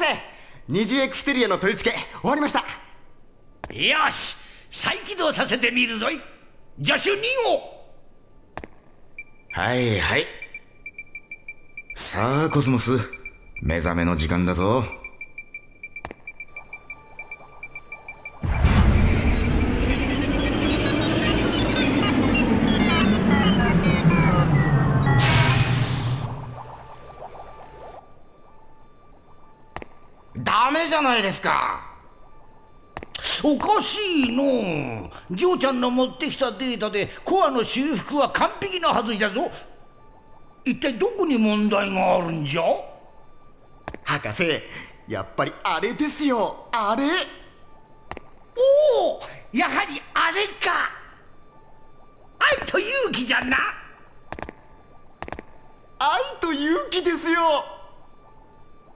せ二次エクステリアの取り付け終わりましたよし再起動させてみるぞい助手2号はいはいさあコスモス目覚めの時間だぞダメじゃないですかおかしいのジョーちゃんの持ってきたデータでコアの修復は完璧なはずじゃぞ一体どこに問題があるんじゃ博士やっぱりあれですよあれおおやはりあれか愛と勇気じゃな愛と勇気ですよ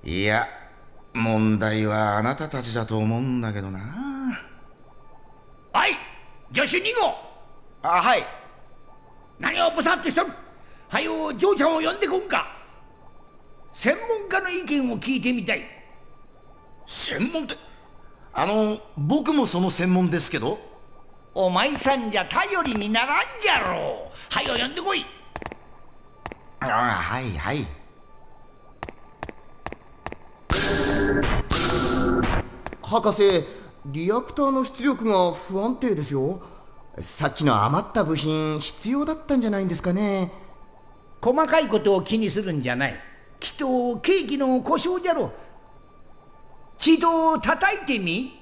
いや問題はあなたたちだと思うんだけどなはい助手2号あはい何をブサッとしとるはよう嬢ちゃんを呼んでこんか専門家の意見を聞いてみたい専門ってあの僕もその専門ですけどお前さんじゃ頼りにならんじゃろうはよ呼んでこいああはいはい博士リアクターの出力が不安定ですよさっきの余った部品必要だったんじゃないんですかね細かいことを気にするんじゃないきっとケーキの故障じゃろ一度叩いてみ